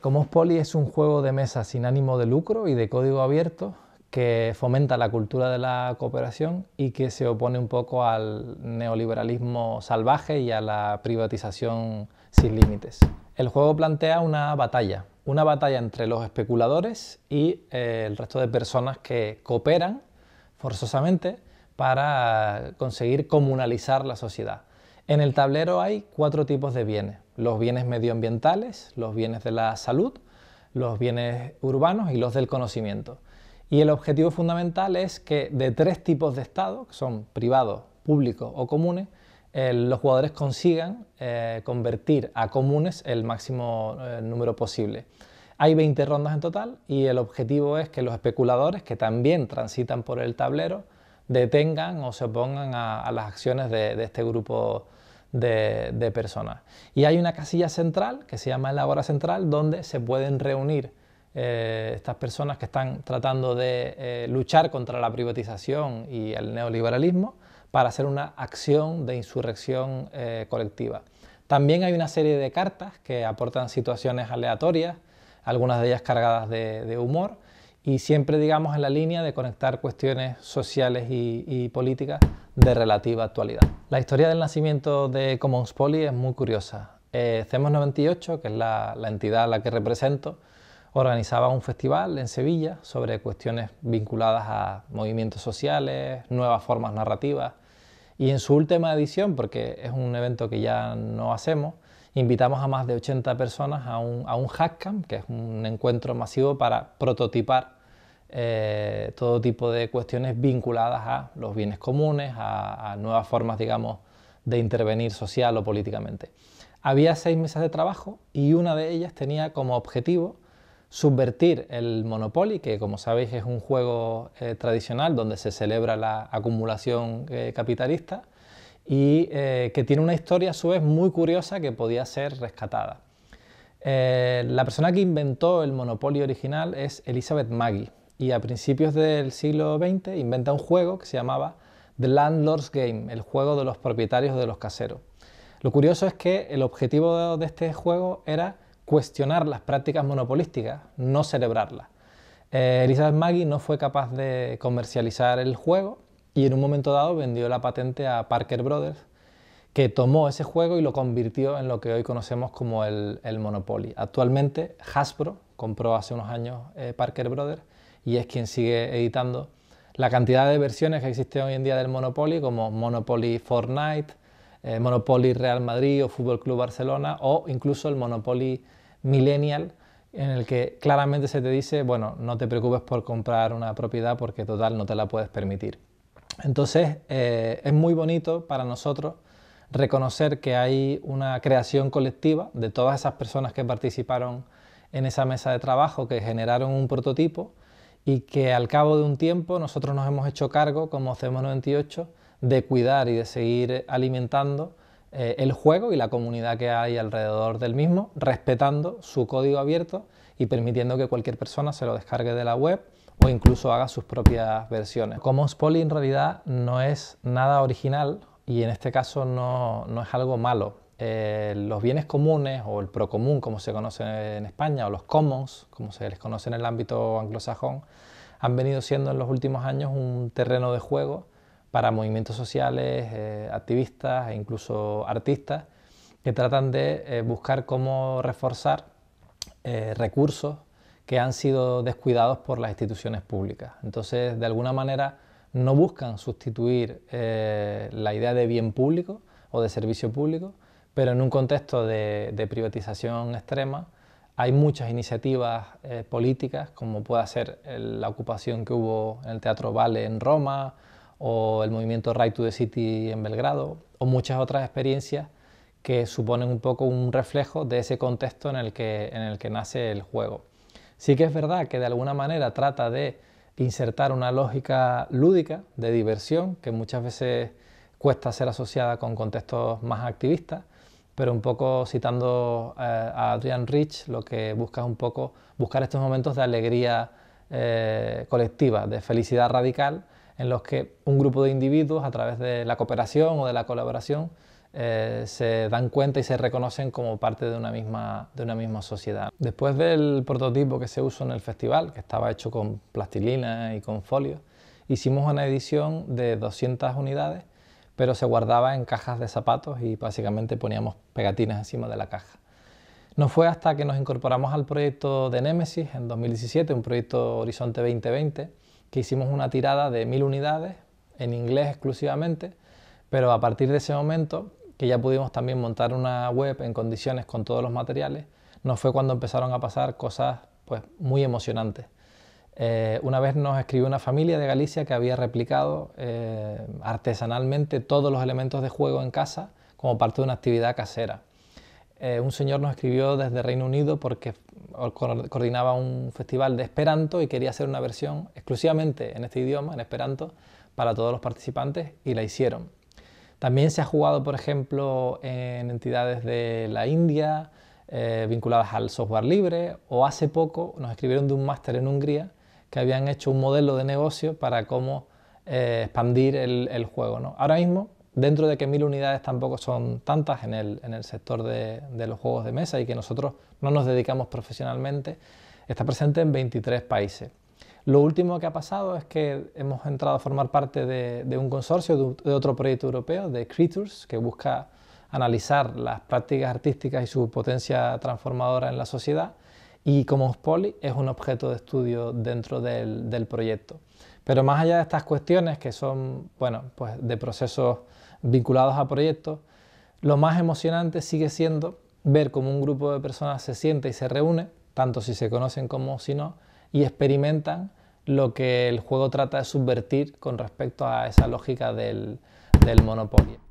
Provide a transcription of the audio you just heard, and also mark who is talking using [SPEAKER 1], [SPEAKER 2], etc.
[SPEAKER 1] Como Poli es un juego de mesa sin ánimo de lucro y de código abierto que fomenta la cultura de la cooperación y que se opone un poco al neoliberalismo salvaje y a la privatización sin límites. El juego plantea una batalla, una batalla entre los especuladores y eh, el resto de personas que cooperan forzosamente para conseguir comunalizar la sociedad. En el tablero hay cuatro tipos de bienes los bienes medioambientales, los bienes de la salud, los bienes urbanos y los del conocimiento. Y el objetivo fundamental es que de tres tipos de Estado, que son privados, públicos o comunes, eh, los jugadores consigan eh, convertir a comunes el máximo eh, número posible. Hay 20 rondas en total y el objetivo es que los especuladores que también transitan por el tablero detengan o se opongan a, las acciones de, de este grupo de, personas. Y hay una casilla central que se llama el hora central donde se pueden reunir eh, estas personas que están tratando de eh, luchar contra la privatización y el neoliberalismo para hacer una acción de insurrección eh, colectiva. También hay una serie de cartas que aportan situaciones aleatorias, algunas de ellas cargadas de humor, y siempre, digamos, en la línea de conectar cuestiones sociales y, políticas de relativa actualidad. La historia del nacimiento de Commons Poly es muy curiosa. Eh, CEMOS 98, que es la, entidad a la que represento, organizaba un festival en Sevilla sobre cuestiones vinculadas a movimientos sociales, nuevas formas narrativas. Y en su última edición, porque es un evento que ya no hacemos, invitamos a más de 80 personas a un, a un que es un encuentro masivo para prototipar eh, todo tipo de cuestiones vinculadas a los bienes comunes, a, nuevas formas, digamos, de intervenir social o políticamente. Había seis mesas de trabajo y una de ellas tenía como objetivo subvertir el Monopoly, que como sabéis es un juego eh, tradicional donde se celebra la acumulación eh, capitalista y que tiene una historia a su vez muy curiosa que podía ser rescatada. la persona que inventó el Monopoly original es Elizabeth Maggie y a principios del siglo XX inventa un juego que se llamaba The Landlord's Game, el juego de los propietarios de los caseros. Lo curioso es que el objetivo de este juego era cuestionar las prácticas monopolísticas, no celebrarlas. Eh, Elizabeth Maggie no fue capaz de comercializar el juego y en un momento dado vendió la patente a Parker Brothers, que tomó ese juego y lo convirtió en lo que hoy conocemos como el, Monopoly. Actualmente Hasbro compró hace unos años eh, Parker Brothers y es quien sigue editando. La cantidad de versiones que existen hoy en día del Monopoly, como Monopoly Fortnite, eh, Monopoly Real Madrid o Fútbol Club Barcelona, o incluso el Monopoly Millennial, en el que claramente se te dice, bueno, no te preocupes por comprar una propiedad porque total no te la puedes permitir. Entonces, eh, es muy bonito para nosotros reconocer que hay una creación colectiva de todas esas personas que participaron en esa mesa de trabajo, que generaron un prototipo y que al cabo de un tiempo nosotros nos hemos hecho cargo como hacemos 98 de cuidar y de seguir alimentando eh, el juego y la comunidad que hay alrededor del mismo, respetando su código abierto y permitiendo que cualquier persona se lo descargue de la web o incluso haga sus propias versiones. Como Poly en realidad no es nada original y en este caso no es algo malo. Eh, los bienes comunes o el procomún, como se conoce en España, o los commons, como se les conoce en el ámbito anglosajón, han venido siendo en los últimos años un terreno de juego para movimientos sociales, eh, activistas e incluso artistas que tratan de eh, buscar cómo reforzar recursos que han sido descuidados por las instituciones públicas. Entonces, de alguna manera, no buscan sustituir la idea de bien público o de servicio público, pero en un contexto de, privatización extrema hay muchas iniciativas eh, políticas, como puede ser la ocupación que hubo en el Teatro Vale en Roma, o el movimiento Right to the City en Belgrado, o muchas otras experiencias que suponen un poco un reflejo de ese contexto en el que, en el que nace el juego. Sí que es verdad que de alguna manera trata de insertar una lógica lúdica de diversión que muchas veces cuesta ser asociada con contextos más activistas, pero un poco citando eh, a Adrian Rich, lo que busca es un poco buscar estos momentos de alegría eh, colectiva, de felicidad radical, en los que un grupo de individuos, a través de la cooperación o de la colaboración, eh, se dan cuenta y se reconocen como parte de una, misma, de una misma sociedad. Después del prototipo que se usó en el festival, que estaba hecho con plastilina y con folio, hicimos una edición de 200 unidades pero se guardaba en cajas de zapatos y básicamente poníamos pegatinas encima de la caja. No fue hasta que nos incorporamos al proyecto de Nemesis en 2017, un proyecto Horizonte 2020, que hicimos una tirada de mil unidades en inglés exclusivamente, pero a partir de ese momento, que ya pudimos también montar una web en condiciones con todos los materiales, no fue cuando empezaron a pasar cosas pues, muy emocionantes. Eh, una vez nos escribió una familia de Galicia que había replicado eh, artesanalmente todos los elementos de juego en casa como parte de una actividad casera. Eh, un señor nos escribió desde Reino Unido porque coordinaba un festival de Esperanto y quería hacer una versión exclusivamente en este idioma, en Esperanto, para todos los participantes y la hicieron. También se ha jugado, por ejemplo, en entidades de la India vinculadas al software libre o hace poco nos escribieron de un máster en Hungría que habían hecho un modelo de negocio para cómo eh, expandir el, juego. ¿no? Ahora mismo, dentro de que mil unidades tampoco son tantas en el, sector de, los juegos de mesa y que nosotros no nos dedicamos profesionalmente, está presente en 23 países. Lo último que ha pasado es que hemos entrado a formar parte de, un consorcio, de, de otro proyecto europeo, de Creatures, que busca analizar las prácticas artísticas y su potencia transformadora en la sociedad y como Poli es un objeto de estudio dentro del, proyecto. Pero más allá de estas cuestiones que son, bueno, pues de procesos vinculados a proyectos, lo más emocionante sigue siendo ver cómo un grupo de personas se siente y se reúne, tanto si se conocen como si no, y experimentan lo que el juego trata de subvertir con respecto a esa lógica del, del monopolio.